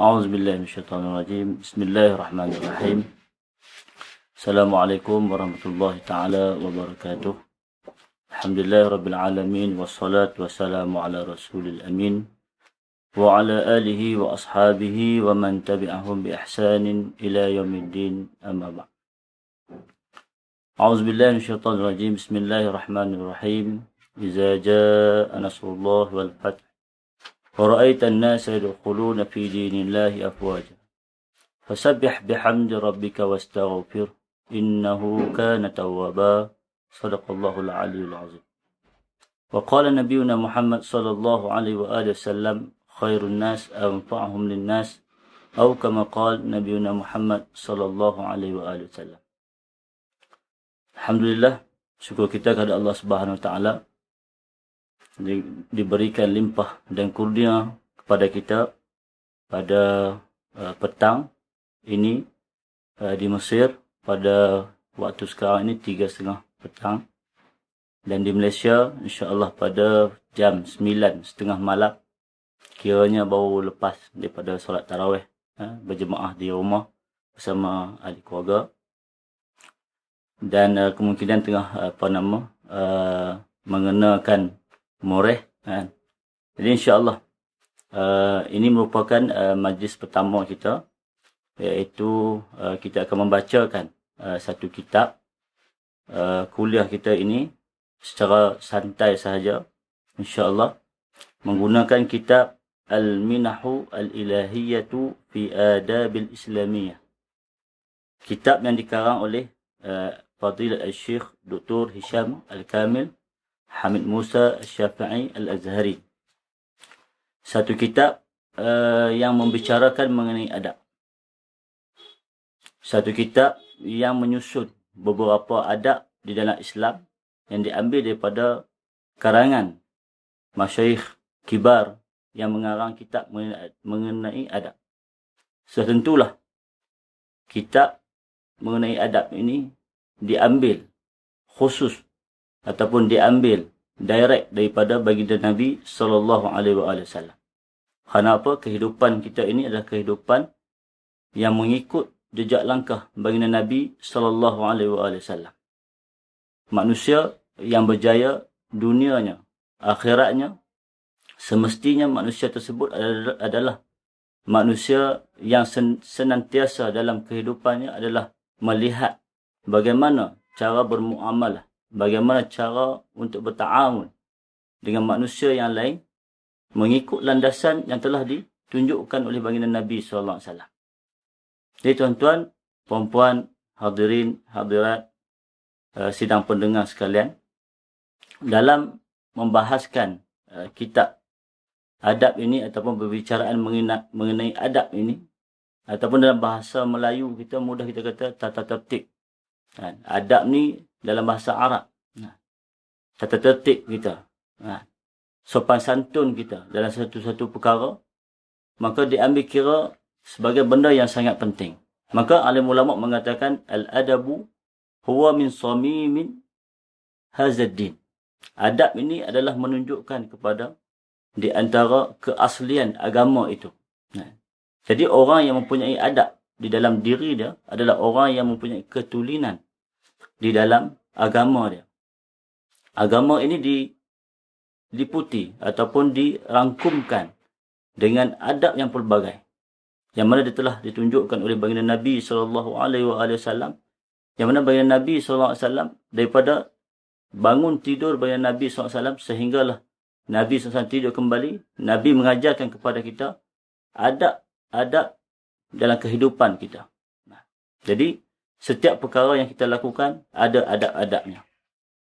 أعوذ بالله من الشيطان الرجيم بسم الله الرحمن الرحيم السلام عليكم ورحمة الله تعالى وبركاته الحمد لله رب العالمين والصلاة والسلام على رسول الأمين وعلى آله وأصحابه ومن تبعهم بإحسان إلى يوم الدين أما بعد أعوذ بالله من الشيطان الرجيم بسم الله الرحمن الرحيم إذا جاء نصر الله والفتح ورأيت الناس يدخلون في دين الله أفواجا فسبح بحمد ربك واستغفره إنه كان توابا صدق الله العلي العظيم وقال نبينا محمد صلى الله عليه وآله وسلم خير الناس أنفعهم للناس أو كما قال نبينا محمد صلى الله عليه وآله وسلم الحمد لله شكرا كتاب الله سبحانه وتعالى di, diberikan limpah dan kurnia kepada kita pada uh, petang ini uh, di Mesir pada waktu sekarang ini tiga setengah petang dan di Malaysia insya Allah pada jam sembilan setengah malam kiranya baru lepas daripada solat taraweh eh, ha, berjemaah di rumah bersama ahli keluarga dan uh, kemungkinan tengah uh, apa nama uh, mengenakan Moreh. Ha. Jadi insyaAllah. Uh, ini merupakan uh, majlis pertama kita. Iaitu uh, kita akan membacakan uh, satu kitab. Uh, kuliah kita ini secara santai sahaja. InsyaAllah. Menggunakan kitab Al-Minahu Al-Ilahiyyatu Fi Adabil Islamiyah. Kitab yang dikarang oleh uh, Fadil Al-Syikh Dr. Hisham Al-Kamil. Hamid Musa Syafi'i Al-Azhari. Satu kitab uh, yang membicarakan mengenai adab. Satu kitab yang menyusun beberapa adab di dalam Islam yang diambil daripada karangan masyayikh kibar yang mengarang kitab mengenai adab. Setentulah kitab mengenai adab ini diambil khusus ataupun diambil direct daripada baginda Nabi sallallahu alaihi wasallam. Kenapa kehidupan kita ini adalah kehidupan yang mengikut jejak langkah baginda Nabi sallallahu alaihi wasallam. Manusia yang berjaya dunianya, akhiratnya semestinya manusia tersebut adalah, adalah manusia yang sen, senantiasa dalam kehidupannya adalah melihat bagaimana cara bermuamalah bagaimana cara untuk bertaamun dengan manusia yang lain mengikut landasan yang telah ditunjukkan oleh baginda Nabi SAW. Jadi tuan-tuan, puan-puan, hadirin, hadirat, eh, sidang pendengar sekalian, dalam membahaskan eh, kitab adab ini ataupun perbicaraan mengenai adab ini, ataupun dalam bahasa Melayu kita mudah kita kata tata tertib. Kan, adab ni dalam bahasa Arab. Tata tertib kita. Sopan santun kita dalam satu-satu perkara. Maka diambil kira sebagai benda yang sangat penting. Maka alim ulama mengatakan al-adabu huwa min samimin hazaddin. Adab ini adalah menunjukkan kepada di antara keaslian agama itu. Jadi orang yang mempunyai adab di dalam diri dia adalah orang yang mempunyai ketulinan di dalam agama dia. Agama ini di diputi ataupun dirangkumkan dengan adab yang pelbagai yang mana dia telah ditunjukkan oleh baginda Nabi sallallahu alaihi wasallam yang mana baginda Nabi sallallahu alaihi wasallam daripada bangun tidur baginda Nabi sallallahu alaihi wasallam sehinggalah Nabi sallallahu tidur kembali Nabi mengajarkan kepada kita adab adab dalam kehidupan kita jadi setiap perkara yang kita lakukan ada adab-adabnya.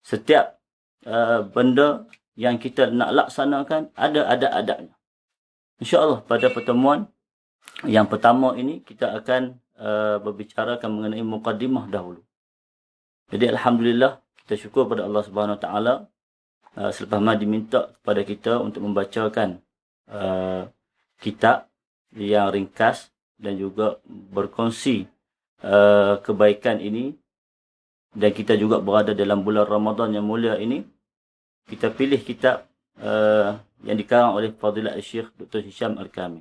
Setiap uh, benda yang kita nak laksanakan ada adab-adabnya. Allah pada pertemuan yang pertama ini kita akan uh, berbicarakan mengenai mukaddimah dahulu. Jadi Alhamdulillah kita syukur kepada Allah Subhanahu Wa Taala uh, selepas Mahdi minta kepada kita untuk membacakan uh, kitab yang ringkas dan juga berkongsi Eh, kebaikan ini dan kita juga berada dalam bulan Ramadan yang mulia ini kita pilih kitab uh, yang dikarang oleh Fadilat Syekh Dr. Hisham Al-Kami.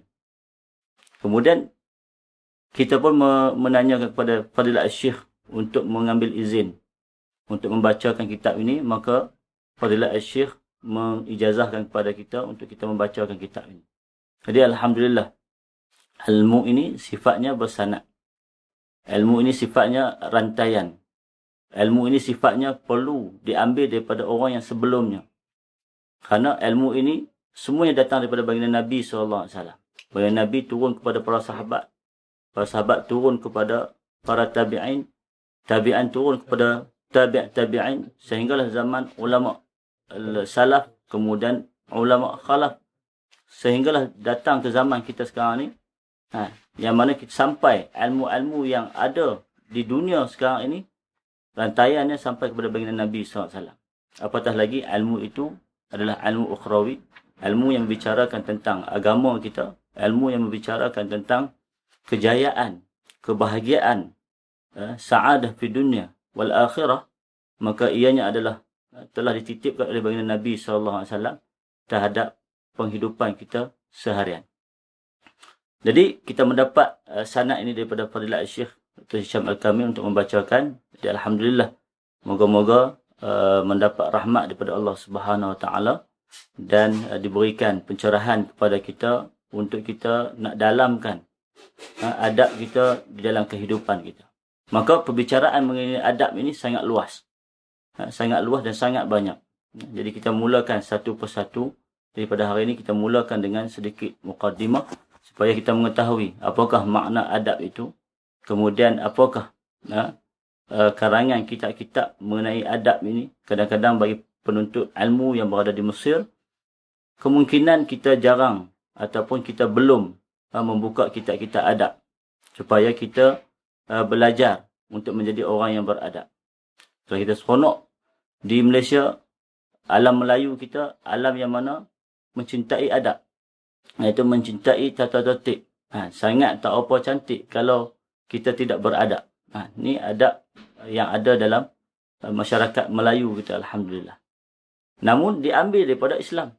Kemudian kita pun menanyakan kepada Fadilat Syekh untuk mengambil izin untuk membacakan kitab ini maka Fadilat Syekh mengijazahkan kepada kita untuk kita membacakan kitab ini. Jadi alhamdulillah ilmu ini sifatnya bersanad Ilmu ini sifatnya rantaian. Ilmu ini sifatnya perlu diambil daripada orang yang sebelumnya. Kerana ilmu ini semuanya datang daripada baginda Nabi SAW. Baginda Nabi turun kepada para sahabat. Para sahabat turun kepada para tabi'in. Tabi'an turun kepada tabi'at tabi'in. Sehinggalah zaman ulama salaf kemudian ulama khalaf. Sehinggalah datang ke zaman kita sekarang ini. Ha, yang mana kita sampai ilmu-ilmu yang ada di dunia sekarang ini rantaiannya sampai kepada baginda Nabi SAW. Apatah lagi ilmu itu adalah ilmu ukhrawi, ilmu yang membicarakan tentang agama kita, ilmu yang membicarakan tentang kejayaan, kebahagiaan, eh, saadah di dunia wal akhirah, maka ianya adalah ha, telah dititipkan oleh baginda Nabi SAW terhadap penghidupan kita seharian. Jadi kita mendapat uh, sanad ini daripada Fadilat Syekh Dr. Syam Al-Kamil untuk membacakan. Jadi alhamdulillah. Moga-moga uh, mendapat rahmat daripada Allah Subhanahu Wa Taala dan uh, diberikan pencerahan kepada kita untuk kita nak dalamkan uh, adab kita di dalam kehidupan kita. Maka perbicaraan mengenai adab ini sangat luas. Uh, sangat luas dan sangat banyak. Jadi kita mulakan satu persatu daripada hari ini kita mulakan dengan sedikit mukadimah supaya kita mengetahui apakah makna adab itu kemudian apakah ha, e, karangan kitab-kitab mengenai adab ini kadang-kadang bagi penuntut ilmu yang berada di Mesir kemungkinan kita jarang ataupun kita belum ha, membuka kitab-kitab adab supaya kita ha, belajar untuk menjadi orang yang beradab kalau kita seronok di Malaysia alam Melayu kita alam yang mana mencintai adab iaitu mencintai tata tertib. Ha, sangat tak apa cantik kalau kita tidak beradab. Ha, ni adab yang ada dalam uh, masyarakat Melayu kita Alhamdulillah. Namun diambil daripada Islam.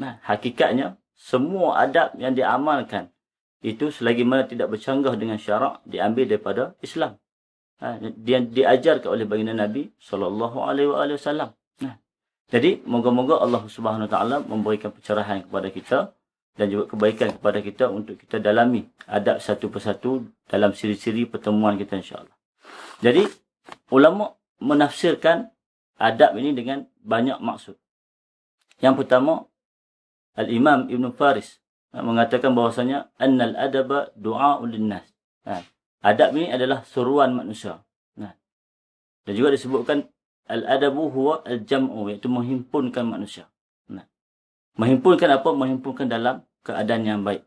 Ha, hakikatnya semua adab yang diamalkan itu selagi mana tidak bercanggah dengan syarak diambil daripada Islam. Ha, dia diajarkan oleh baginda Nabi sallallahu alaihi wasallam. Jadi moga-moga Allah Subhanahu taala memberikan pencerahan kepada kita dan juga kebaikan kepada kita untuk kita dalami adab satu persatu dalam siri-siri pertemuan kita insyaAllah. Jadi, ulama menafsirkan adab ini dengan banyak maksud. Yang pertama, Al-Imam Ibn Faris eh, mengatakan bahawasanya, Annal adaba du'a ulinnas. Ha. Adab ini adalah seruan manusia. Ha. Dan juga disebutkan, Al-adabu huwa al-jam'u, iaitu menghimpunkan manusia. Menghimpunkan apa? Menghimpunkan dalam keadaan yang baik.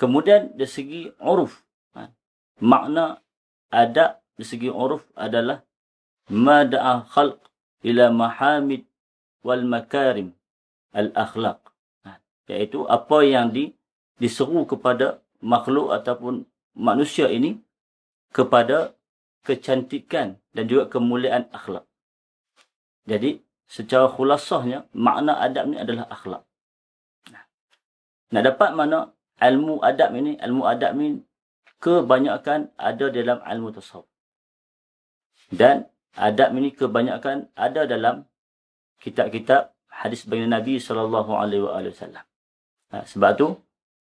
Kemudian dari segi uruf. Ha. Makna ada dari segi uruf adalah mada'a khalq ila mahamid wal makarim al akhlaq. Ha. Iaitu apa yang di diseru kepada makhluk ataupun manusia ini kepada kecantikan dan juga kemuliaan akhlak. Jadi secara khulasahnya makna adab ni adalah akhlak. Nak dapat mana ilmu adab ini, ilmu adab ini kebanyakan ada dalam ilmu tasawuf. Dan adab ini kebanyakan ada dalam kitab-kitab hadis bagi Nabi saw. alaihi ha, sebab tu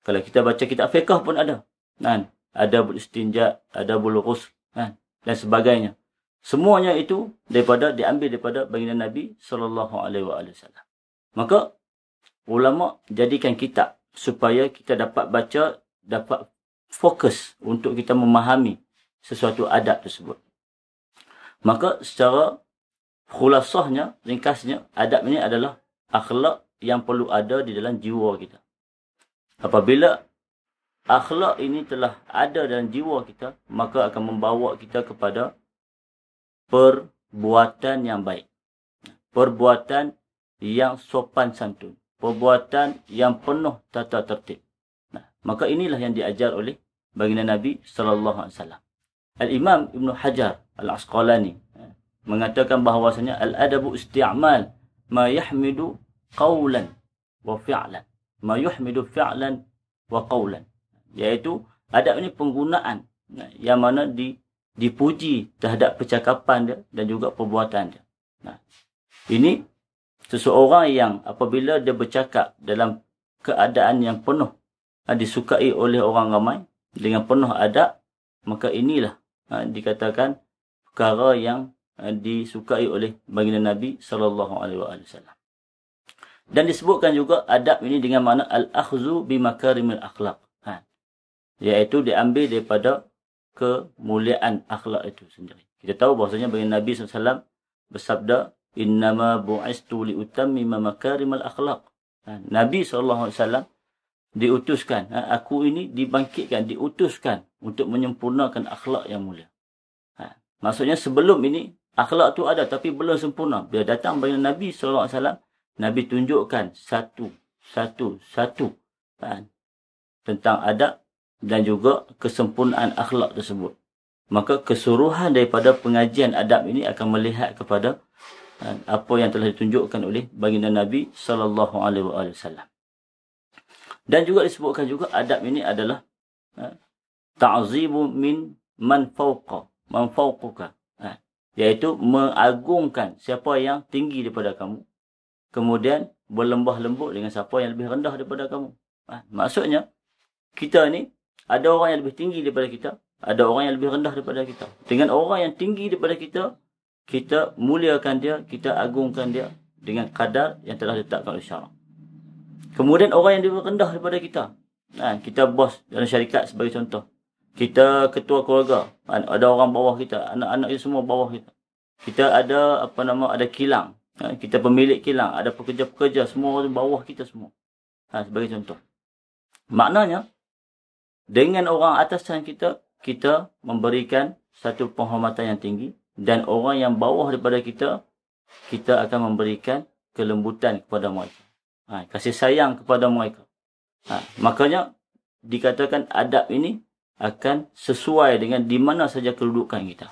kalau kita baca kitab fiqh pun ada. Kan? Ada bul istinja, ada bul ghusl, kan? Dan sebagainya. Semuanya itu daripada diambil daripada baginda Nabi sallallahu alaihi wasallam. Maka ulama jadikan kitab supaya kita dapat baca, dapat fokus untuk kita memahami sesuatu adab tersebut. Maka secara khulasahnya, ringkasnya, adab ini adalah akhlak yang perlu ada di dalam jiwa kita. Apabila akhlak ini telah ada dalam jiwa kita, maka akan membawa kita kepada perbuatan yang baik. Perbuatan yang sopan santun. Perbuatan yang penuh tata tertib. Nah, maka inilah yang diajar oleh baginda Nabi saw. Al-Imam Ibn Hajar Al-Asqalani eh, mengatakan bahawasanya al-adabu isti'mal ma yahmidu qawlan wa fi'lan. Ma yahmidu fi'lan wa qawlan. Iaitu adab ini penggunaan eh, yang mana di dipuji terhadap percakapan dia dan juga perbuatan dia. Nah, ini seseorang yang apabila dia bercakap dalam keadaan yang penuh ha, disukai oleh orang ramai dengan penuh adab, maka inilah ha, dikatakan perkara yang ha, disukai oleh baginda Nabi sallallahu alaihi wasallam. Dan disebutkan juga adab ini dengan makna al-akhzu bi makarimil akhlaq. Ha. Iaitu diambil daripada kemuliaan akhlak itu sendiri. Kita tahu bahasanya bagi Nabi SAW bersabda, Innama bu'istu li'utammi mamakarimal akhlak. Ha, Nabi SAW diutuskan, ha, aku ini dibangkitkan, diutuskan untuk menyempurnakan akhlak yang mulia. Ha, maksudnya sebelum ini, akhlak tu ada tapi belum sempurna. Bila datang bagi Nabi SAW, Nabi tunjukkan satu, satu, satu. Tentang adab dan juga kesempurnaan akhlak tersebut. Maka keseluruhan daripada pengajian adab ini akan melihat kepada eh, apa yang telah ditunjukkan oleh baginda Nabi sallallahu alaihi wasallam. Dan juga disebutkan juga adab ini adalah eh, ta'zimu min man fawqa, man fawquka. Eh, iaitu mengagungkan siapa yang tinggi daripada kamu. Kemudian berlembah lembut dengan siapa yang lebih rendah daripada kamu. maksudnya kita ni ada orang yang lebih tinggi daripada kita, ada orang yang lebih rendah daripada kita. Dengan orang yang tinggi daripada kita, kita muliakan dia, kita agungkan dia dengan kadar yang telah ditetapkan oleh syarak. Kemudian orang yang lebih rendah daripada kita. Nah, kita bos dalam syarikat sebagai contoh. Kita ketua keluarga, ada orang bawah kita, anak-anak kita semua bawah kita. Kita ada apa nama ada kilang, ha, kita pemilik kilang, ada pekerja-pekerja semua orang bawah kita semua. Ha, sebagai contoh. Maknanya, dengan orang atasan kita, kita memberikan satu penghormatan yang tinggi dan orang yang bawah daripada kita, kita akan memberikan kelembutan kepada mereka. Ha, kasih sayang kepada mereka. Ha, makanya, dikatakan adab ini akan sesuai dengan di mana saja kedudukan kita.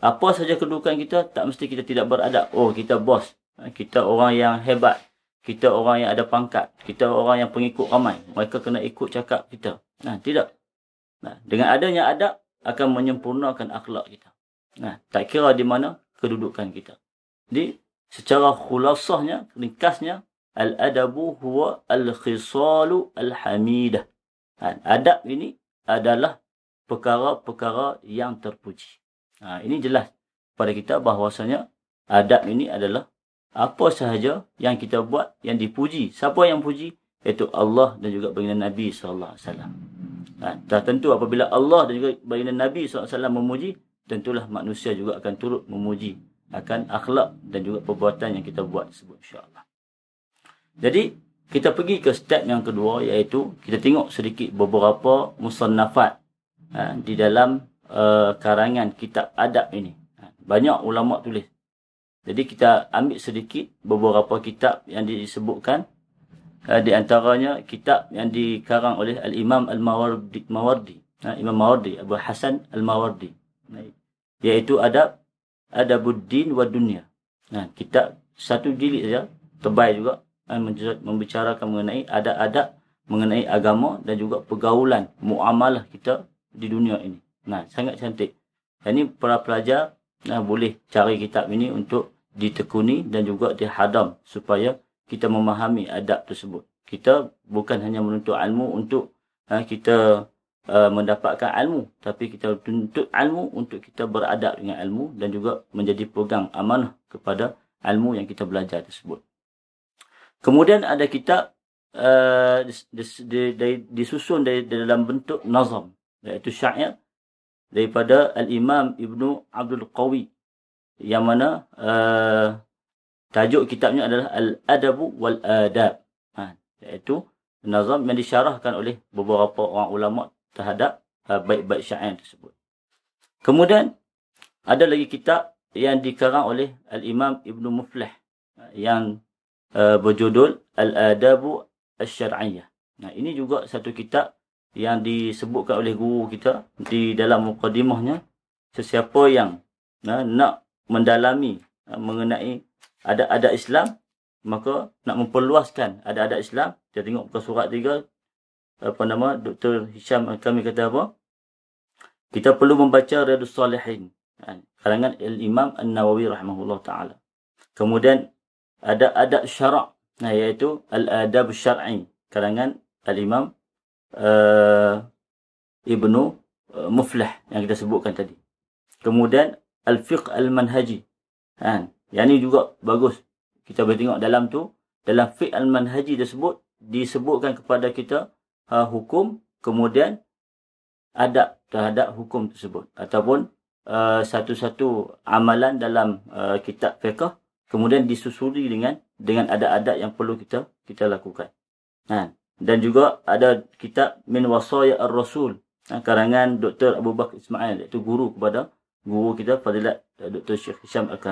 Apa saja kedudukan kita, tak mesti kita tidak beradab. Oh, kita bos. Ha, kita orang yang hebat kita orang yang ada pangkat, kita orang yang pengikut ramai. Mereka kena ikut cakap kita. Nah, tidak. Nah, dengan adanya adab akan menyempurnakan akhlak kita. Nah, tak kira di mana kedudukan kita. Jadi, secara khulasahnya, ringkasnya, al-adabu huwa al-khisalu al-hamidah. Nah, adab ini adalah perkara-perkara yang terpuji. Nah, ini jelas pada kita bahawasanya adab ini adalah apa sahaja yang kita buat yang dipuji siapa yang puji Itu Allah dan juga baginda Nabi SAW. alaihi ha, dah tentu apabila Allah dan juga baginda Nabi SAW memuji tentulah manusia juga akan turut memuji akan akhlak dan juga perbuatan yang kita buat sebut insyaallah jadi kita pergi ke step yang kedua iaitu kita tengok sedikit beberapa musannafat ha, di dalam uh, karangan kitab adab ini. Ha, banyak ulama tulis. Jadi kita ambil sedikit beberapa kitab yang disebutkan eh, di antaranya kitab yang dikarang oleh Al-Imam Al-Mawardi, Mawardi, ha, Imam Mawardi Abu Hasan Al-Mawardi. Iaitu Adab Adabuddin wa Dunya. Nah, ha, kitab satu jilid saja, tebal juga ha, membicarakan mengenai adab-adab mengenai agama dan juga pergaulan muamalah kita di dunia ini. Nah, sangat cantik. ini para pelajar nah, boleh cari kitab ini untuk ditekuni dan juga dihadam supaya kita memahami adab tersebut. Kita bukan hanya menuntut ilmu untuk ha, kita uh, mendapatkan ilmu, tapi kita tuntut ilmu untuk kita beradab dengan ilmu dan juga menjadi pegang amanah kepada ilmu yang kita belajar tersebut. Kemudian ada kitab uh, disusun dari, dari dalam bentuk nazam iaitu syair daripada Al-Imam Ibn Abdul Qawi yang mana uh, tajuk kitabnya adalah Al-Adabu Wal-Adab. Ha, iaitu nazam yang disyarahkan oleh beberapa orang ulama terhadap uh, eh, baik-baik syair tersebut. Kemudian, ada lagi kitab yang dikarang oleh Al-Imam Ibn Muflih yang uh, berjudul Al-Adabu Al-Syar'iyah. Nah, ini juga satu kitab yang disebutkan oleh guru kita di dalam mukadimahnya. Sesiapa yang nah, nak mendalami uh, mengenai adat-adat Islam maka nak memperluaskan adat-adat Islam kita tengok ke surat 3 apa nama Dr. Hisham kami kata apa kita perlu membaca Riyadus Salihin ha, kalangan Al-Imam An-Nawawi rahimahullah taala kemudian ada adat syarak ha, iaitu al-adab syar'i kalangan al-imam uh, ibnu uh, muflih yang kita sebutkan tadi kemudian al-fiqh al-manhaji. Ha, yang ni juga bagus. Kita boleh tengok dalam tu, dalam fiqh al-manhaji tersebut, disebutkan kepada kita ha, hukum, kemudian adab terhadap hukum tersebut. Ataupun uh, satu-satu amalan dalam uh, kitab fiqh, kemudian disusuri dengan dengan adab-adab yang perlu kita kita lakukan. Ha, dan juga ada kitab Min Wasaya Ar-Rasul, ha, karangan Dr. Abu Bakar Ismail, iaitu guru kepada guru kita Fadilat eh, Dr. Syekh Hisham al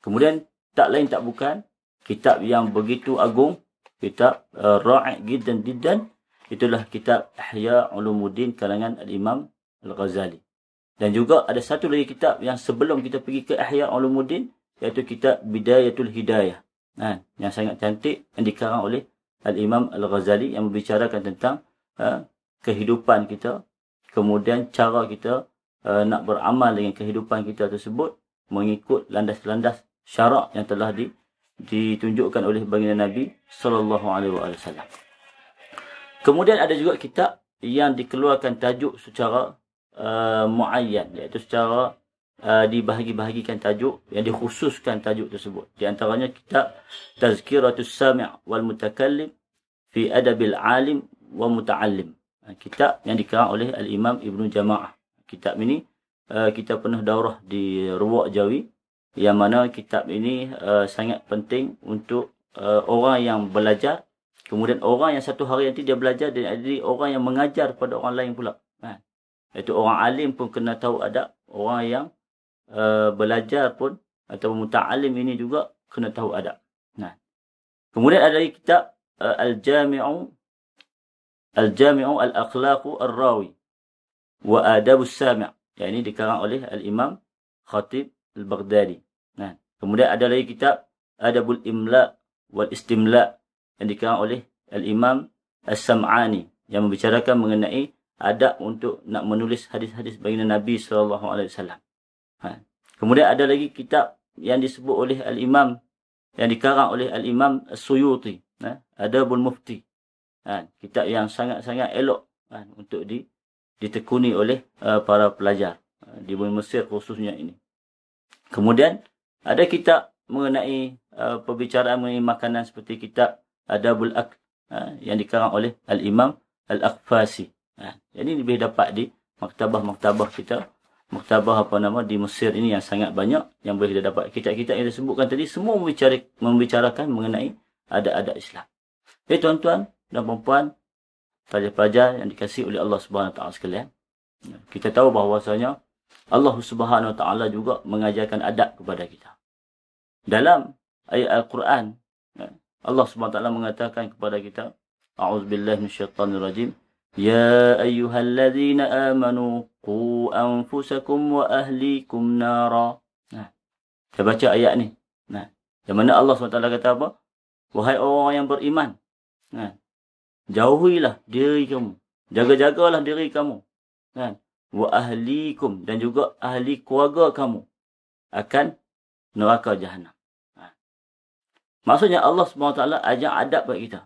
Kemudian tak lain tak bukan kitab yang begitu agung, kitab uh, eh, Ra'i Gidan Didan itulah kitab Ahya Ulumuddin kalangan Al-Imam Al-Ghazali. Dan juga ada satu lagi kitab yang sebelum kita pergi ke Ahya Ulumuddin iaitu kitab Bidayatul Hidayah. Ha, yang sangat cantik yang dikarang oleh Al-Imam Al-Ghazali yang membicarakan tentang ha, kehidupan kita, kemudian cara kita uh, nak beramal dengan kehidupan kita tersebut mengikut landas-landas syarak yang telah di, ditunjukkan oleh baginda Nabi sallallahu alaihi wasallam. Kemudian ada juga kitab yang dikeluarkan tajuk secara uh, muayyan iaitu secara uh, dibahagi-bahagikan tajuk yang dikhususkan tajuk tersebut. Di antaranya kitab Tazkiratus Sami' wal Mutakallim fi Adabil Alim wa Muta'allim. Kitab yang dikarang oleh Al-Imam Ibn Jama'ah kitab ini uh, kita pernah daurah di ruwak Jawi yang mana kitab ini uh, sangat penting untuk uh, orang yang belajar kemudian orang yang satu hari nanti dia belajar dan jadi orang yang mengajar pada orang lain pula ha. itu orang alim pun kena tahu ada orang yang uh, belajar pun atau muta'alim ini juga kena tahu ada ha. kemudian ada lagi kitab uh, al-jami'u al-jami'u al-akhlaqu ar-rawi wa adabus sami' yang ini dikarang oleh al-imam khatib al-baghdadi nah kemudian ada lagi kitab adabul imla wal istimla yang dikarang oleh al-imam as-sam'ani yang membicarakan mengenai adab untuk nak menulis hadis-hadis bagi Nabi sallallahu alaihi wasallam. Ha. Kemudian ada lagi kitab yang disebut oleh al-Imam yang dikarang oleh al-Imam As-Suyuti, ha. Adabul Mufti. Ha. kitab yang sangat-sangat elok ha. untuk di ditekuni oleh uh, para pelajar uh, di bumi Mesir khususnya ini. Kemudian ada kita mengenai uh, perbicaraan mengenai makanan seperti kitab Adabul Ak uh, yang dikarang oleh Al Imam Al Akfasi. Uh, jadi lebih dapat di maktabah-maktabah kita, maktabah apa nama di Mesir ini yang sangat banyak yang boleh kita dapat. Kitab-kitab yang disebutkan tadi semua membicarakan mengenai ada-ada Islam. Jadi tuan-tuan dan puan-puan, pelajar-pelajar yang dikasihi oleh Allah Subhanahu Wa Taala sekalian. Ya, kita tahu bahawasanya Allah Subhanahu Wa Taala juga mengajarkan adab kepada kita. Dalam ayat Al-Quran, ya, Allah Subhanahu Wa Taala mengatakan kepada kita, A'udzubillahi minasyaitonirrajim. Ya ayyuhalladzina amanu qu anfusakum wa ahlikum nara. Nah. Kita baca ayat ni. Nah. Ha, yang mana Allah Subhanahu Taala kata apa? Wahai orang yang beriman. Nah. Ha, jauhilah diri kamu jaga-jagalah diri kamu kan wa ahlikum dan juga ahli keluarga kamu akan neraka jahannam. ha. maksudnya Allah Subhanahu taala ajak adab kepada kita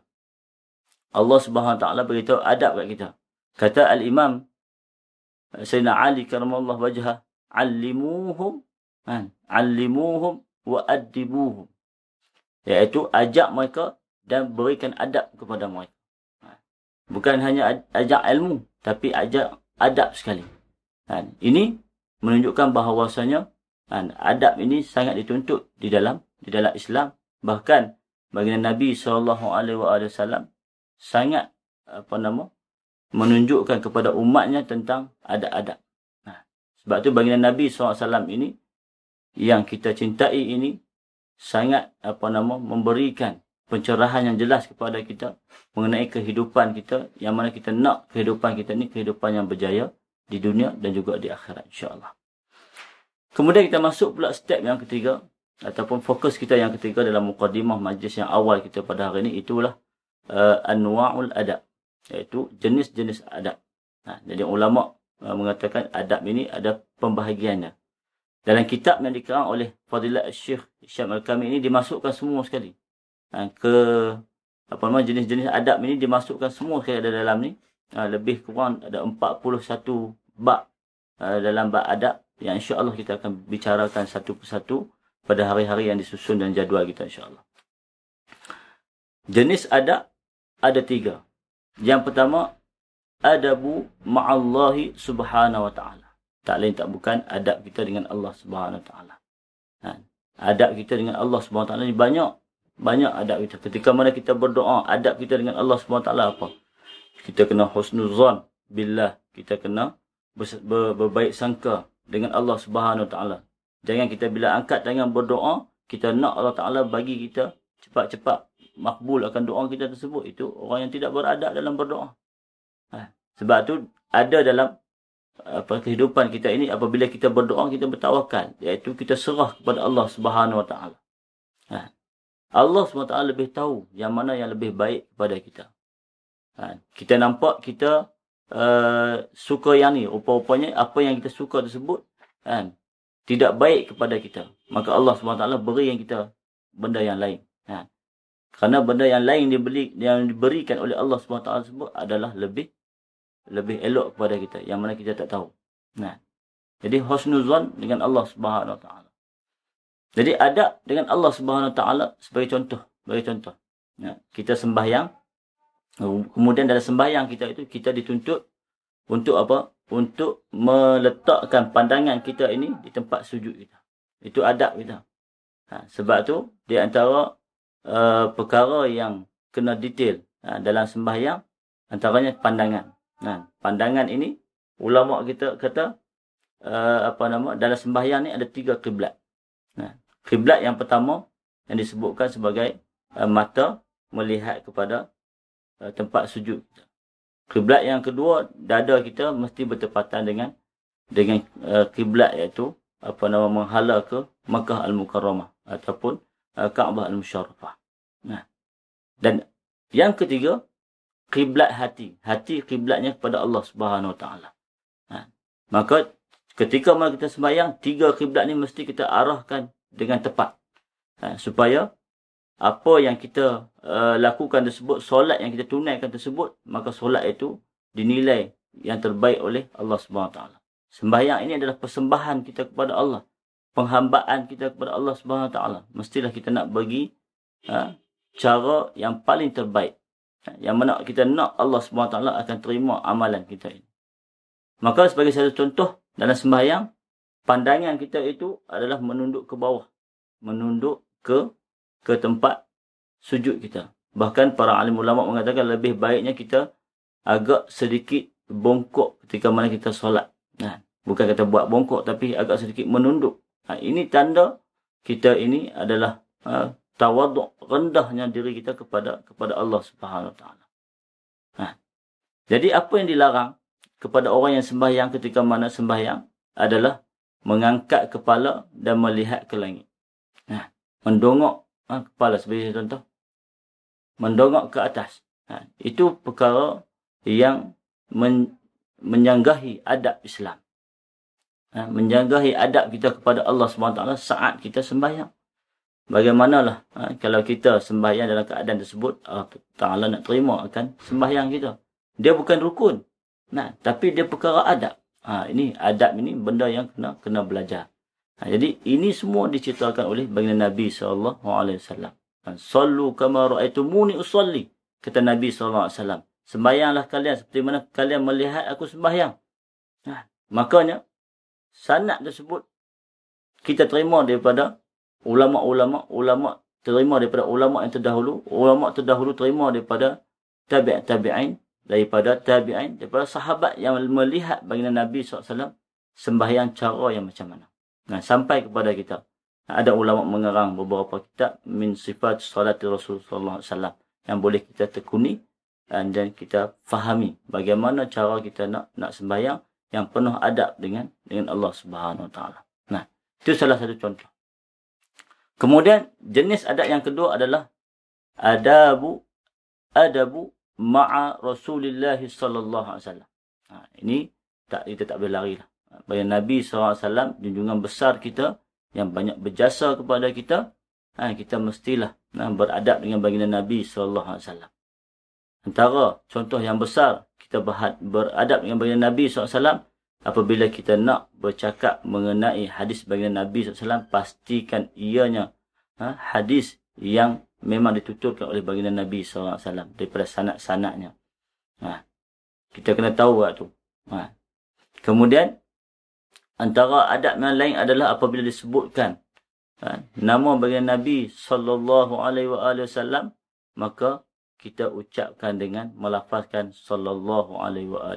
Allah Subhanahu taala beritahu adab kepada kita kata al-imam Sayyidina Ali karamallahu wajha allimuhum kan alimuhum, wa adibuhum iaitu ajak mereka dan berikan adab kepada mereka bukan hanya ajak ilmu tapi ajak adab sekali kan ini menunjukkan bahawasanya kan adab ini sangat dituntut di dalam di dalam Islam bahkan baginda Nabi saw sangat apa nama menunjukkan kepada umatnya tentang adab-adab nah sebab tu baginda Nabi saw ini yang kita cintai ini sangat apa nama memberikan pencerahan yang jelas kepada kita mengenai kehidupan kita yang mana kita nak kehidupan kita ni kehidupan yang berjaya di dunia dan juga di akhirat insyaAllah. Kemudian kita masuk pula step yang ketiga ataupun fokus kita yang ketiga dalam mukadimah majlis yang awal kita pada hari ini itulah uh, anwa'ul adab iaitu jenis-jenis adab. Ha, jadi ulama uh, mengatakan adab ini ada pembahagiannya. Dalam kitab yang dikarang oleh Fadilat Syekh Syekh Al-Kami ini dimasukkan semua sekali. Ah, ke apa nama jenis-jenis adab ini dimasukkan semua ke dalam ni ah, lebih kurang ada 41 bab ah, dalam bab adab yang insya-Allah kita akan bicarakan satu persatu pada hari-hari yang disusun dan jadual kita insya-Allah. Jenis adab ada tiga. Yang pertama adabu ma'allahi subhanahu wa ta'ala. Tak lain tak bukan adab kita dengan Allah subhanahu wa ta'ala. Ha. Adab kita dengan Allah subhanahu wa ta'ala ni banyak banyak adab kita. Ketika mana kita berdoa, adab kita dengan Allah SWT apa? Kita kena husnuzan billah. Kita kena ber, ber, berbaik sangka dengan Allah Subhanahu Wa Taala. Jangan kita bila angkat tangan berdoa, kita nak Allah Taala bagi kita cepat-cepat makbul akan doa kita tersebut. Itu orang yang tidak beradab dalam berdoa. Ha. Sebab tu ada dalam apa kehidupan kita ini apabila kita berdoa kita bertawakal iaitu kita serah kepada Allah Subhanahu Wa Taala. Ha. Allah SWT lebih tahu yang mana yang lebih baik kepada kita. Ha, kita nampak kita uh, suka yang ni. Rupa-rupanya apa yang kita suka tersebut ha, tidak baik kepada kita. Maka Allah SWT beri yang kita benda yang lain. Ha. Kerana benda yang lain diberi, yang diberikan oleh Allah SWT tersebut adalah lebih lebih elok kepada kita. Yang mana kita tak tahu. Nah. Ha. Jadi husnuzan dengan Allah swt. Wa jadi ada dengan Allah Subhanahu Wa taala sebagai contoh, sebagai contoh. Ya, kita sembahyang kemudian dalam sembahyang kita itu kita dituntut untuk apa? Untuk meletakkan pandangan kita ini di tempat sujud kita. Itu adab kita. Ha, sebab tu di antara uh, perkara yang kena detail ha, dalam sembahyang antaranya pandangan. ha, pandangan ini ulama kita kata uh, apa nama dalam sembahyang ni ada tiga kiblat. Nah, ha, kiblat yang pertama yang disebutkan sebagai uh, mata melihat kepada uh, tempat sujud kita. Kiblat yang kedua, dada kita mesti bertepatan dengan dengan uh, kiblat iaitu apa nama menghala ke Makkah Al-Mukarramah ataupun uh, Kaabah Al-Musharrafah. Nah. Dan yang ketiga, kiblat hati. Hati kiblatnya kepada Allah Subhanahu Wa Taala. Maka ketika mana kita sembahyang, tiga kiblat ni mesti kita arahkan dengan tepat. Ha, supaya apa yang kita uh, lakukan tersebut, solat yang kita tunaikan tersebut, maka solat itu dinilai yang terbaik oleh Allah SWT. Sembahyang ini adalah persembahan kita kepada Allah. Penghambaan kita kepada Allah SWT. Mestilah kita nak bagi ha, cara yang paling terbaik. Ha, yang mana kita nak Allah SWT akan terima amalan kita ini. Maka sebagai satu contoh dalam sembahyang, pandangan kita itu adalah menunduk ke bawah menunduk ke ke tempat sujud kita bahkan para alim ulama mengatakan lebih baiknya kita agak sedikit bongkok ketika mana kita solat nah bukan kata buat bongkok tapi agak sedikit menunduk nah, ha, ini tanda kita ini adalah uh, ha, tawaduk rendahnya diri kita kepada kepada Allah Subhanahu Wa Taala. Ha. Jadi apa yang dilarang kepada orang yang sembahyang ketika mana sembahyang adalah mengangkat kepala dan melihat ke langit. Ha, mendongok ha, kepala sebagai contoh. Mendongok ke atas. Ha, itu perkara yang men, menyanggahi adab Islam. Ha, menyanggahi adab kita kepada Allah SWT saat kita sembahyang. Bagaimanalah ha, kalau kita sembahyang dalam keadaan tersebut, Allah Ta'ala nak terima akan sembahyang kita. Dia bukan rukun. Nah, tapi dia perkara adab. Ha, ini adab ini benda yang kena kena belajar. Ha, jadi ini semua diceritakan oleh baginda Nabi sallallahu alaihi wasallam. Ha, Sallu kama raaitumuni usalli kata Nabi sallallahu alaihi wasallam. Sembahyanglah kalian seperti mana kalian melihat aku sembahyang. Ha, makanya sanad tersebut kita terima daripada ulama-ulama ulama terima daripada ulama yang terdahulu, ulama terdahulu terima daripada tabi'at tabi'in daripada tabi'in, daripada sahabat yang melihat baginda Nabi SAW sembahyang cara yang macam mana. Nah, sampai kepada kita. Ada ulama mengerang beberapa kitab min sifat salat Rasulullah SAW yang boleh kita tekuni eh, dan kita fahami bagaimana cara kita nak nak sembahyang yang penuh adab dengan dengan Allah Subhanahu taala. Nah, itu salah satu contoh. Kemudian jenis adab yang kedua adalah adabu adabu ma'a Rasulullah sallallahu alaihi wasallam. Ha, ini tak kita tak boleh lari lah. Bagi Nabi SAW, junjungan besar kita yang banyak berjasa kepada kita, ha, kita mestilah ha, beradab dengan baginda Nabi SAW. Antara contoh yang besar, kita berhad, beradab dengan baginda Nabi SAW, apabila kita nak bercakap mengenai hadis baginda Nabi SAW, pastikan ianya ha, hadis yang memang dituturkan oleh baginda Nabi SAW daripada sanak-sanaknya. Ha. Kita kena tahu waktu. Ha. Kemudian, antara adab yang lain adalah apabila disebutkan ha, nama baginda Nabi SAW, maka kita ucapkan dengan melafazkan saw.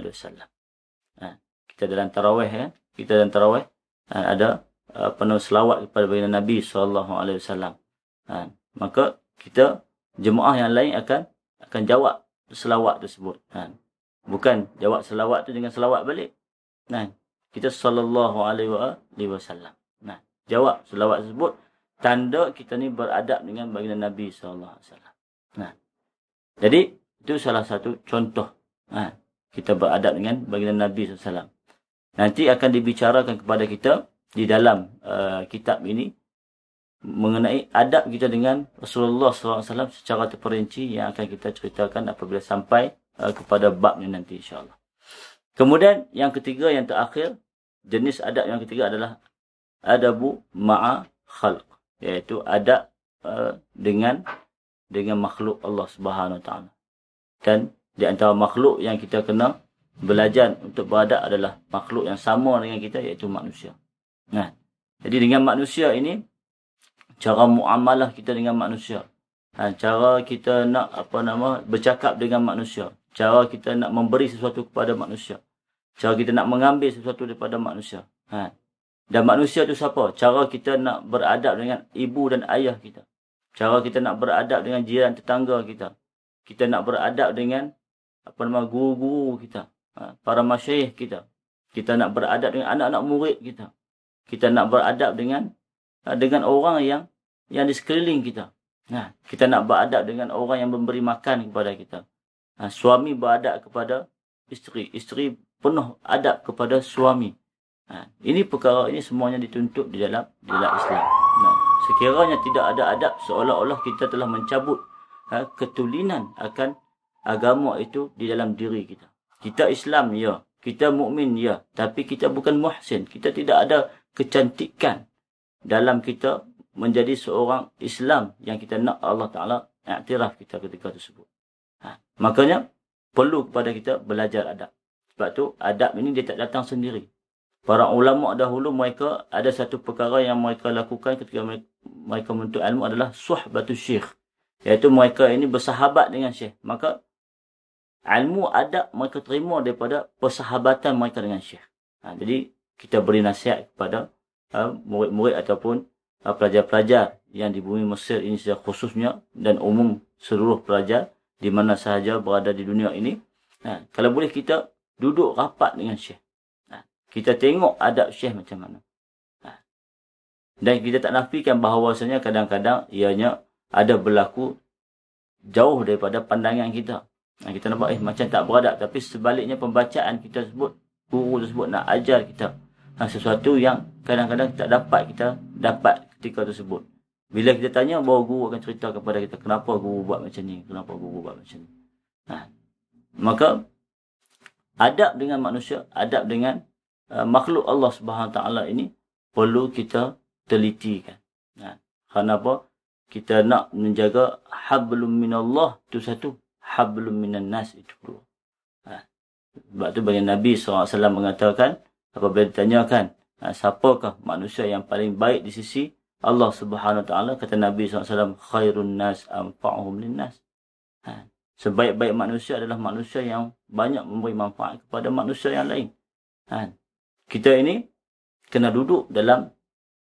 Ha, kita dalam tarawih ya, kita dalam tarawih ha, ada uh, penuh selawat kepada baginda Nabi saw. Ha, maka kita jemaah yang lain akan akan jawab selawat tersebut kan bukan jawab selawat tu dengan selawat balik kan kita sallallahu alaihi wasallam nah ha. jawab selawat tersebut tanda kita ni beradab dengan baginda Nabi sallallahu alaihi wasallam nah jadi itu salah satu contoh kan kita beradab dengan baginda Nabi sallallahu alaihi wasallam nanti akan dibicarakan kepada kita di dalam uh, kitab ini mengenai adab kita dengan Rasulullah SAW secara terperinci yang akan kita ceritakan apabila sampai uh, kepada babnya nanti insyaAllah. Kemudian yang ketiga yang terakhir, jenis adab yang ketiga adalah adabu ma'a khalq. Iaitu adab uh, dengan dengan makhluk Allah Subhanahu Taala. Dan di antara makhluk yang kita kena belajar untuk beradab adalah makhluk yang sama dengan kita iaitu manusia. Nah, jadi dengan manusia ini cara muamalah kita dengan manusia. Ha, cara kita nak apa nama bercakap dengan manusia. Cara kita nak memberi sesuatu kepada manusia. Cara kita nak mengambil sesuatu daripada manusia. Ha. Dan manusia itu siapa? Cara kita nak beradab dengan ibu dan ayah kita. Cara kita nak beradab dengan jiran tetangga kita. Kita nak beradab dengan apa nama guru-guru kita. Ha. Para masyayikh kita. Kita nak beradab dengan anak-anak murid kita. Kita nak beradab dengan Ah, dengan orang yang yang di sekeliling kita. Nah, kita nak beradab dengan orang yang memberi makan kepada kita. Nah, suami beradab kepada isteri, isteri penuh adab kepada suami. Nah, ini perkara ini semuanya dituntut di dalam di dalam Islam. Nah, sekiranya tidak ada adab seolah-olah kita telah mencabut ha, ketulinan akan agama itu di dalam diri kita. Kita Islam ya, kita mukmin ya, tapi kita bukan muhsin. Kita tidak ada kecantikan dalam kita menjadi seorang Islam yang kita nak Allah Ta'ala iktiraf kita ketika tersebut. Ha. Makanya, perlu kepada kita belajar adab. Sebab tu, adab ini dia tak datang sendiri. Para ulama dahulu mereka ada satu perkara yang mereka lakukan ketika mereka menuntut ilmu adalah suhbatu syekh. Iaitu mereka ini bersahabat dengan syekh. Maka ilmu adab mereka terima daripada persahabatan mereka dengan syekh. Ha, jadi kita beri nasihat kepada Ha, murid-murid ataupun ha, pelajar-pelajar yang di bumi Mesir ini secara khususnya dan umum seluruh pelajar di mana sahaja berada di dunia ini. Nah, ha, Kalau boleh kita duduk rapat dengan Syekh. Kita tengok adab Syekh macam mana. Dan kita tak nafikan bahawasanya kadang-kadang ianya ada berlaku jauh daripada pandangan kita. Nah, kita nampak eh macam tak beradab tapi sebaliknya pembacaan kita sebut guru tersebut nak ajar kita nah, sesuatu yang kadang-kadang tak dapat kita dapat ketika tersebut. Bila kita tanya, bahawa guru akan cerita kepada kita kenapa guru buat macam ni, kenapa guru buat macam ni. Nah, maka adab dengan manusia, adab dengan uh, makhluk Allah Subhanahu Taala ini perlu kita teliti kan. Nah, kenapa kita nak menjaga hablum minallah tu satu, hablum minan nas itu perlu. Nah, sebab tu bagi Nabi SAW mengatakan apabila ditanyakan ha, siapakah manusia yang paling baik di sisi Allah Subhanahu taala kata Nabi SAW khairun nas anfa'uhum linnas ha, sebaik-baik manusia adalah manusia yang banyak memberi manfaat kepada manusia yang lain ha, kita ini kena duduk dalam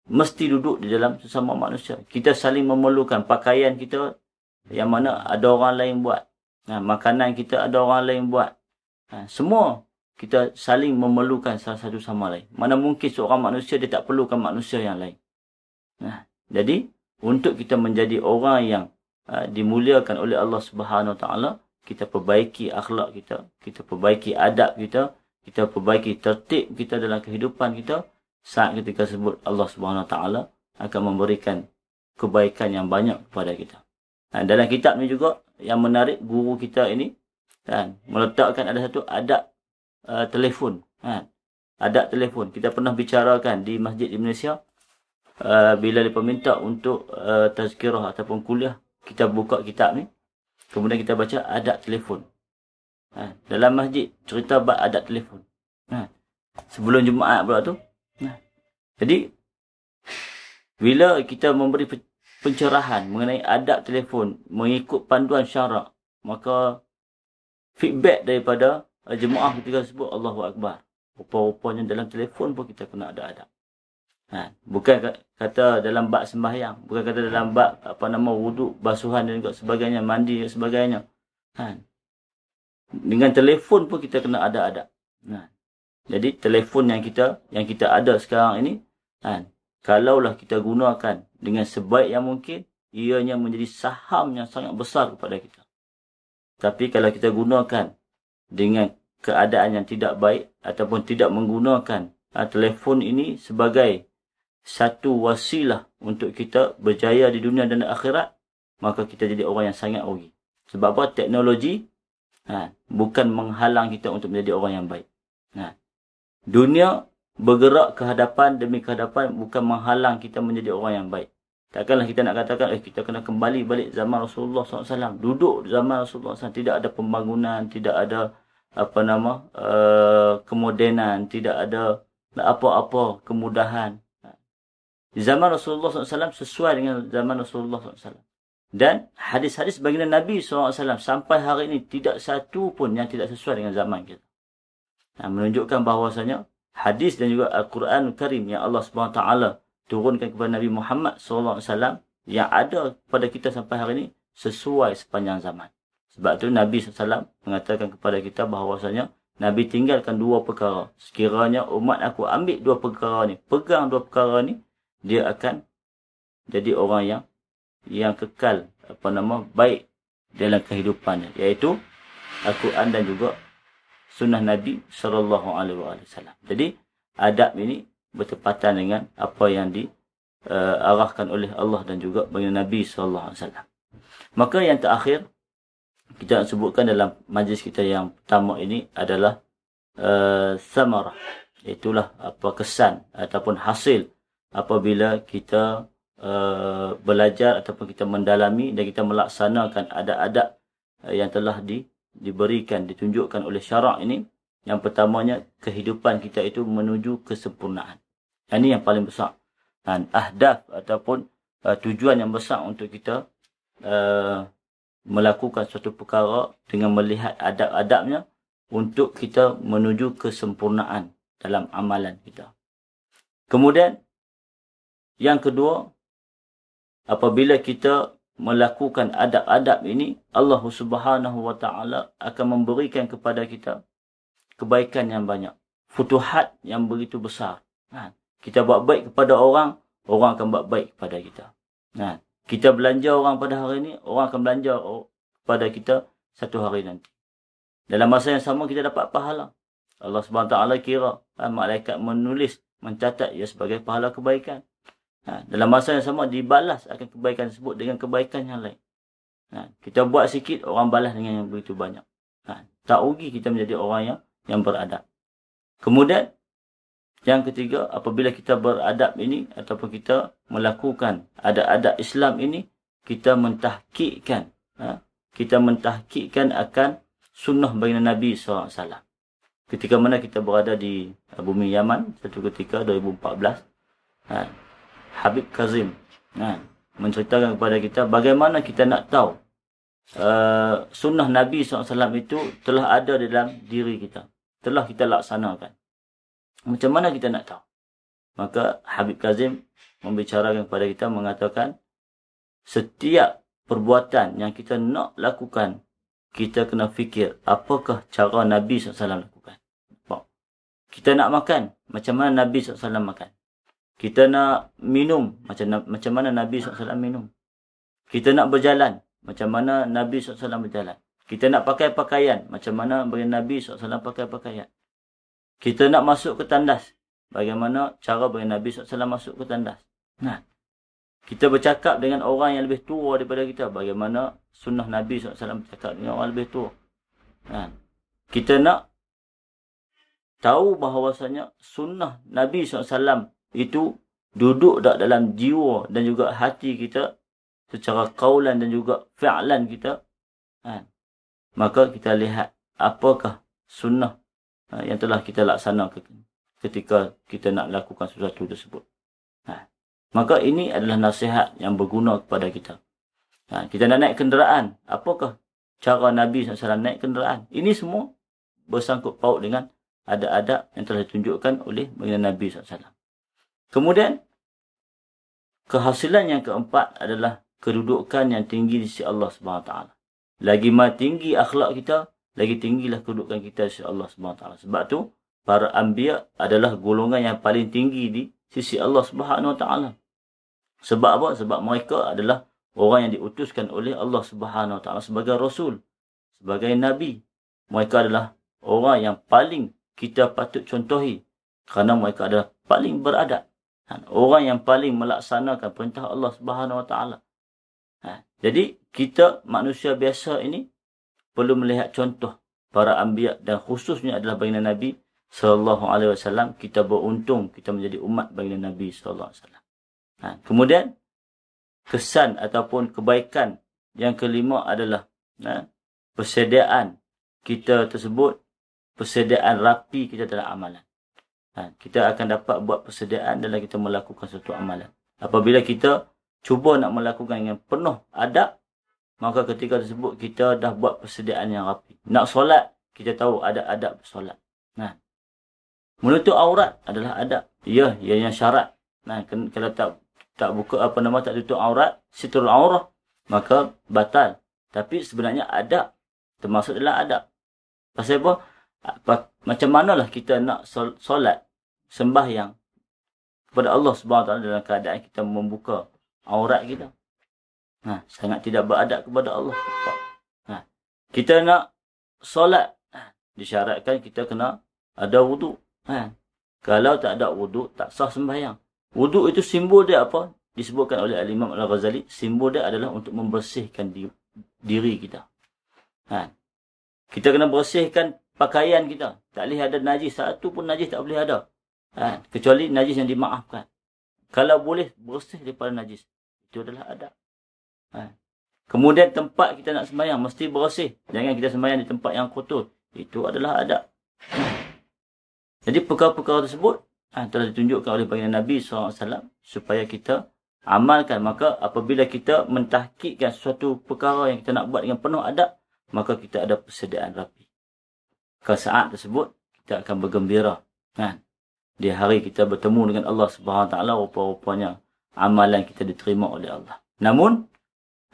mesti duduk di dalam sesama manusia kita saling memerlukan pakaian kita yang mana ada orang lain buat ha, makanan kita ada orang lain buat ha, semua kita saling memerlukan salah satu sama lain. Mana mungkin seorang manusia dia tak perlukan manusia yang lain. Nah, jadi untuk kita menjadi orang yang uh, dimuliakan oleh Allah Subhanahu Wa Taala, kita perbaiki akhlak kita, kita perbaiki adab kita, kita perbaiki tertib kita dalam kehidupan kita saat ketika sebut Allah Subhanahu Wa Taala akan memberikan kebaikan yang banyak kepada kita. Nah, dalam kitab ni juga yang menarik guru kita ini dan meletakkan ada satu adab uh, telefon. Kan? Adab telefon. Kita pernah bicarakan di masjid di Malaysia. Uh, bila dia minta untuk uh, tazkirah ataupun kuliah. Kita buka kitab ni. Kemudian kita baca adab telefon. Ha? Dalam masjid cerita bab adab telefon. Ha? Sebelum Jumaat pula tu. Ha? Jadi, bila kita memberi pencerahan mengenai adab telefon mengikut panduan syarak, maka feedback daripada jemaah ketika kena sebut Allahu Akbar. Rupa-rupanya dalam telefon pun kita kena ada adab. Ha, bukan kata dalam bak sembahyang, bukan kata dalam bak apa nama wuduk, basuhan dan juga sebagainya, mandi dan sebagainya. Ha. Dengan telefon pun kita kena ada adab. Ha. Jadi telefon yang kita yang kita ada sekarang ini, ha. kalaulah kita gunakan dengan sebaik yang mungkin, ianya menjadi saham yang sangat besar kepada kita. Tapi kalau kita gunakan dengan keadaan yang tidak baik ataupun tidak menggunakan uh, telefon ini sebagai satu wasilah untuk kita berjaya di dunia dan akhirat maka kita jadi orang yang sangat rugi sebab apa teknologi ha, bukan menghalang kita untuk menjadi orang yang baik ha. dunia bergerak ke hadapan demi ke hadapan bukan menghalang kita menjadi orang yang baik takkanlah kita nak katakan eh kita kena kembali balik zaman Rasulullah SAW duduk zaman Rasulullah SAW tidak ada pembangunan tidak ada apa nama uh, kemodenan tidak ada apa-apa kemudahan di zaman Rasulullah SAW sesuai dengan zaman Rasulullah SAW dan hadis-hadis baginda Nabi SAW sampai hari ini tidak satu pun yang tidak sesuai dengan zaman kita nah, ha, menunjukkan bahawasanya hadis dan juga Al-Quran Karim yang Allah SWT turunkan kepada Nabi Muhammad SAW yang ada pada kita sampai hari ini sesuai sepanjang zaman sebab tu Nabi SAW mengatakan kepada kita bahawasanya Nabi tinggalkan dua perkara. Sekiranya umat aku ambil dua perkara ni, pegang dua perkara ni, dia akan jadi orang yang yang kekal apa nama baik dalam kehidupannya iaitu Al-Quran dan juga sunnah Nabi sallallahu alaihi wasallam. Jadi adab ini bertepatan dengan apa yang di uh, arahkan oleh Allah dan juga bagi Nabi sallallahu alaihi wasallam. Maka yang terakhir kita nak sebutkan dalam majlis kita yang pertama ini adalah uh, samarah. Itulah apa kesan ataupun hasil apabila kita uh, belajar ataupun kita mendalami dan kita melaksanakan adat-adat eh, yang telah di, diberikan, ditunjukkan oleh syarak ini. Yang pertamanya, kehidupan kita itu menuju kesempurnaan. Ini yang paling besar. Dan ahdaf ataupun uh, tujuan yang besar untuk kita uh, melakukan suatu perkara dengan melihat adab-adabnya untuk kita menuju kesempurnaan dalam amalan kita. Kemudian yang kedua apabila kita melakukan adab-adab ini Allah Subhanahu wa akan memberikan kepada kita kebaikan yang banyak, futuhat yang begitu besar. Ha, kita buat baik kepada orang, orang akan buat baik kepada kita. Kan? Kita belanja orang pada hari ini, orang akan belanja pada kita satu hari nanti. Dalam masa yang sama kita dapat pahala. Allah SWT kira ha, malaikat menulis, mencatat ia sebagai pahala kebaikan. Ha, dalam masa yang sama dibalas akan kebaikan tersebut dengan kebaikan yang lain. Ha, kita buat sikit, orang balas dengan yang begitu banyak. Ha, tak rugi kita menjadi orang yang, yang beradab. Kemudian, yang ketiga, apabila kita beradab ini ataupun kita melakukan adab-adab Islam ini, kita mentahkikkan. Ha? Kita mentahkikkan akan sunnah bagi Nabi SAW. Ketika mana kita berada di eh, bumi Yaman, satu ketika 2014, ha? Habib Kazim ha? menceritakan kepada kita bagaimana kita nak tahu uh, sunnah Nabi SAW itu telah ada dalam diri kita. Telah kita laksanakan. Macam mana kita nak tahu? Maka Habib Kazim membicarakan kepada kita mengatakan setiap perbuatan yang kita nak lakukan kita kena fikir apakah cara Nabi SAW lakukan. Kita nak makan macam mana Nabi SAW makan. Kita nak minum macam macam mana Nabi SAW minum. Kita nak berjalan macam mana Nabi SAW berjalan. Kita nak pakai pakaian macam mana bagi Nabi SAW pakai pakaian. Kita nak masuk ke tandas. Bagaimana cara bagi Nabi SAW masuk ke tandas? Nah. Kita bercakap dengan orang yang lebih tua daripada kita. Bagaimana sunnah Nabi SAW bercakap dengan orang lebih tua? Nah. Kita nak tahu bahawasanya sunnah Nabi SAW itu duduk tak dalam jiwa dan juga hati kita secara kaulan dan juga fi'lan kita. Nah. Maka kita lihat apakah sunnah Ha, yang telah kita laksanakan ketika kita nak lakukan sesuatu tersebut. Ha. Maka ini adalah nasihat yang berguna kepada kita. Ha. Kita nak naik kenderaan, apakah cara Nabi SAW naik kenderaan? Ini semua bersangkut paut dengan adab-adab yang telah ditunjukkan oleh Nabi SAW. Kemudian, kehasilan yang keempat adalah kedudukan yang tinggi di sisi Allah SWT. Lagi mah tinggi akhlak kita, lagi tinggilah kedudukan kita sisi Allah SWT. Sebab tu, para ambiya adalah golongan yang paling tinggi di sisi Allah SWT. Sebab apa? Sebab mereka adalah orang yang diutuskan oleh Allah SWT sebagai Rasul, sebagai Nabi. Mereka adalah orang yang paling kita patut contohi kerana mereka adalah paling beradab. Orang yang paling melaksanakan perintah Allah SWT. Ha, jadi, kita manusia biasa ini perlu melihat contoh para ambiak dan khususnya adalah baginda Nabi sallallahu alaihi wasallam kita beruntung kita menjadi umat baginda Nabi sallallahu alaihi wasallam. Ha, kemudian kesan ataupun kebaikan yang kelima adalah ha, persediaan kita tersebut persediaan rapi kita dalam amalan. Ha, kita akan dapat buat persediaan dalam kita melakukan suatu amalan. Apabila kita cuba nak melakukan dengan penuh adab Maka ketika tersebut kita dah buat persediaan yang rapi. Nak solat, kita tahu ada adab solat. Nah. Menutup aurat adalah adab. Ya, ia yang syarat. Nah, kalau tak tak buka apa nama tak tutup aurat, siturul aurah, maka batal. Tapi sebenarnya adab termasuk dalam adab. Pasal apa? apa macam manalah kita nak solat sembahyang kepada Allah Subhanahu wa taala dalam keadaan kita membuka aurat kita. Ha, sangat tidak beradab kepada Allah. Ha, kita nak solat. Ha, disyaratkan kita kena ada wuduk. Ha, kalau tak ada wuduk, tak sah sembahyang. Wuduk itu simbol dia apa? Disebutkan oleh Al-Imam Al-Ghazali, simbol dia adalah untuk membersihkan di, diri kita. Ha, kita kena bersihkan pakaian kita. Tak boleh ada najis. Satu pun najis tak boleh ada. Ha, kecuali najis yang dimaafkan. Kalau boleh, bersih daripada najis. Itu adalah adab. Ha. Kemudian tempat kita nak sembahyang mesti bersih. Jangan kita sembahyang di tempat yang kotor. Itu adalah adab. Ha. Jadi perkara-perkara tersebut ha, telah ditunjukkan oleh baginda Nabi SAW supaya kita amalkan. Maka apabila kita mentahkikkan sesuatu perkara yang kita nak buat dengan penuh adab, maka kita ada persediaan rapi. Ke saat tersebut, kita akan bergembira. Ha. Di hari kita bertemu dengan Allah Subhanahu Taala, rupa-rupanya amalan kita diterima oleh Allah. Namun,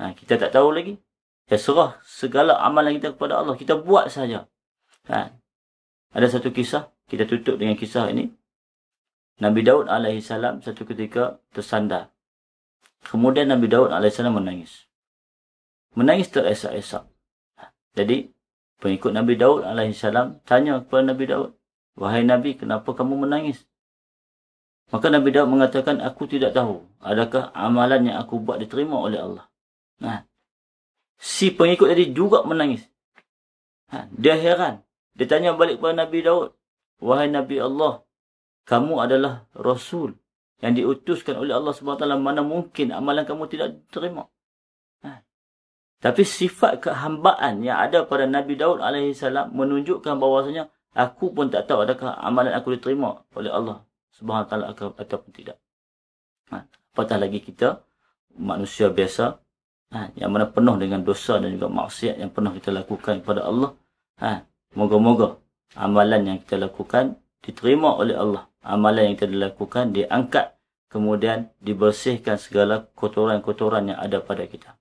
Ha, kita tak tahu lagi. Kita serah segala amalan kita kepada Allah. Kita buat saja. Ha. Ada satu kisah. Kita tutup dengan kisah ini. Nabi Daud AS satu ketika tersandar. Kemudian Nabi Daud AS menangis. Menangis teresak-esak. Ha. Jadi, pengikut Nabi Daud AS tanya kepada Nabi Daud. Wahai Nabi, kenapa kamu menangis? Maka Nabi Daud mengatakan, aku tidak tahu adakah amalan yang aku buat diterima oleh Allah. Ha. Si pengikut tadi juga menangis. Ha. Dia heran. Dia tanya balik kepada Nabi Daud. Wahai Nabi Allah, kamu adalah Rasul yang diutuskan oleh Allah SWT. Mana mungkin amalan kamu tidak diterima. Ha. Tapi sifat kehambaan yang ada pada Nabi Daud AS menunjukkan bahawasanya aku pun tak tahu adakah amalan aku diterima oleh Allah SWT atau tidak. Ha. Patah lagi kita, manusia biasa, ha, yang mana penuh dengan dosa dan juga maksiat yang pernah kita lakukan kepada Allah. Ha, moga-moga amalan yang kita lakukan diterima oleh Allah. Amalan yang kita lakukan diangkat kemudian dibersihkan segala kotoran-kotoran yang ada pada kita.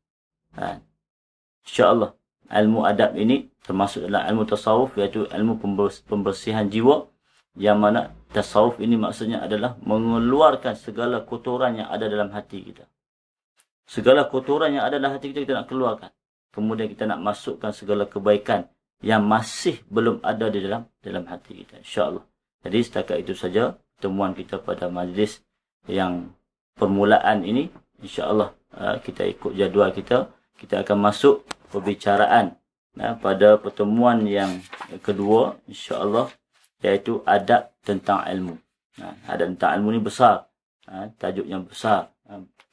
Ha. Allah, ilmu adab ini termasuk dalam ilmu tasawuf iaitu ilmu pembersihan jiwa yang mana tasawuf ini maksudnya adalah mengeluarkan segala kotoran yang ada dalam hati kita. Segala kotoran yang ada dalam hati kita, kita nak keluarkan. Kemudian kita nak masukkan segala kebaikan yang masih belum ada di dalam dalam hati kita. Insya Allah. Jadi setakat itu saja temuan kita pada majlis yang permulaan ini. Insya Allah ah, kita ikut jadual kita. Kita akan masuk perbicaraan ah, pada pertemuan yang kedua. Insya Allah, iaitu adab tentang ilmu. Ah, adab tentang ilmu ini besar. Tajuk yang besar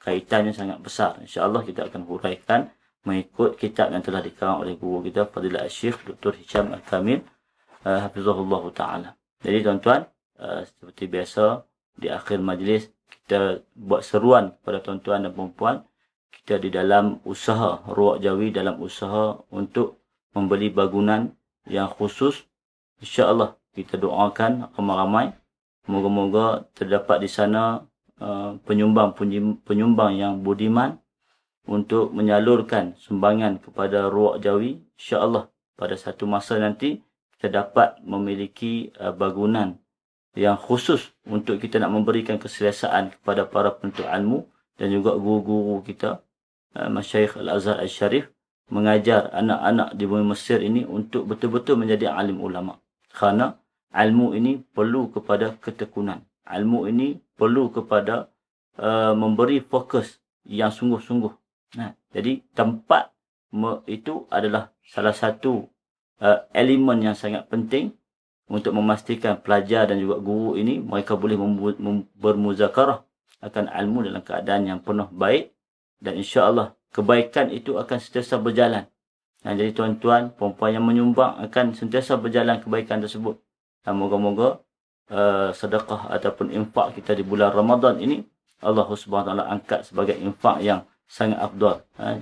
kaitannya sangat besar. Insya Allah kita akan huraikan mengikut kitab yang telah dikarang oleh guru kita, Fadilah Asyik, Dr. Hisham Al-Kamil, uh, eh, Hafizullah Ta'ala. Jadi tuan-tuan, uh, seperti biasa, di akhir majlis, kita buat seruan kepada tuan-tuan dan perempuan, kita di dalam usaha, ruak jawi dalam usaha untuk membeli bangunan yang khusus, Insya Allah kita doakan ramai-ramai, moga-moga terdapat di sana penyumbang-penyumbang uh, yang budiman untuk menyalurkan sumbangan kepada Ruak Jawi. InsyaAllah pada satu masa nanti kita dapat memiliki uh, bangunan yang khusus untuk kita nak memberikan keselesaan kepada para penuntut ilmu dan juga guru-guru kita, uh, Masyaikh Al-Azhar Al-Sharif, mengajar anak-anak di bumi Mesir ini untuk betul-betul menjadi alim ulama. Kerana ilmu ini perlu kepada ketekunan ilmu ini perlu kepada uh, memberi fokus yang sungguh-sungguh. Nah, jadi tempat itu adalah salah satu uh, elemen yang sangat penting untuk memastikan pelajar dan juga guru ini mereka boleh bermuzakarah akan ilmu dalam keadaan yang penuh baik dan insya-Allah kebaikan itu akan sentiasa berjalan. Nah, jadi tuan-tuan, puan yang menyumbang akan sentiasa berjalan kebaikan tersebut. Dan moga-moga Uh, sedekah ataupun infak kita di bulan Ramadan ini Allah Subhanahu taala angkat sebagai infak yang sangat afdal ha?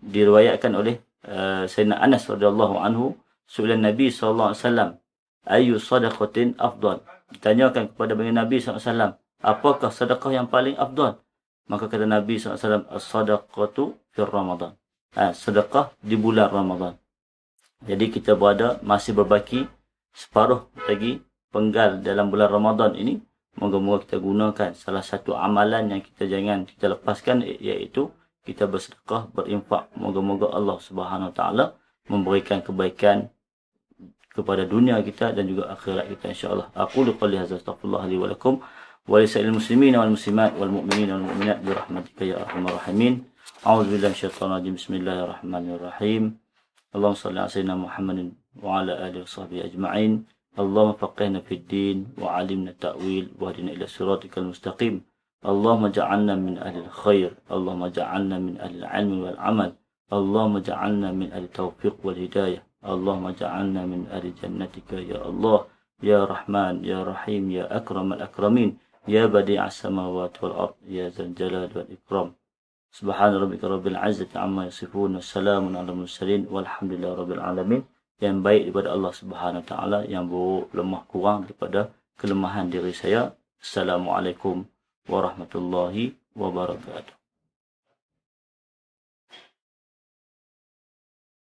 diriwayatkan oleh uh, Sayyidina Anas radhiyallahu anhu sulan Nabi sallallahu alaihi wasallam ayu sadaqatin afdal ditanyakan kepada Nabi sallallahu alaihi wasallam apakah sedekah yang paling afdal maka kata Nabi saw. alaihi wasallam as-sadaqatu fi Ramadan ha, sedekah di bulan Ramadan jadi kita berada masih berbaki separuh lagi penggal dalam bulan Ramadan ini moga-moga kita gunakan salah satu amalan yang kita jangan kita lepaskan iaitu kita bersedekah berinfak moga-moga Allah Subhanahu Wa Taala memberikan kebaikan kepada dunia kita dan juga akhirat kita insyaallah aku qouli hadza astaghfirullah li wa lakum wa li sa'il muslimin wal muslimat wal mu'minin wal mu'minat bi rahmatika ya arhamar rahimin a'udzu billahi minasyaitonir rajim bismillahirrahmanirrahim Allahumma salli ala sayyidina Muhammadin wa ala alihi wa sahbihi ajma'in. اللهم فقهنا في الدين وعلمنا التأويل واهدنا إلى صراطك المستقيم اللهم اجعلنا من أهل الخير اللهم اجعلنا من أهل العلم والعمل اللهم اجعلنا من أهل التوفيق والهداية اللهم اجعلنا من أهل جنتك يا الله يا رحمن يا رحيم يا أكرم الأكرمين يا بديع السماوات والأرض يا ذا الجلال والإكرام سبحان ربك رب العزة عما يصفون والسلام على المرسلين والحمد لله رب العالمين yang baik daripada Allah Subhanahu Wa Taala yang buruk lemah kurang daripada kelemahan diri saya. Assalamualaikum warahmatullahi wabarakatuh.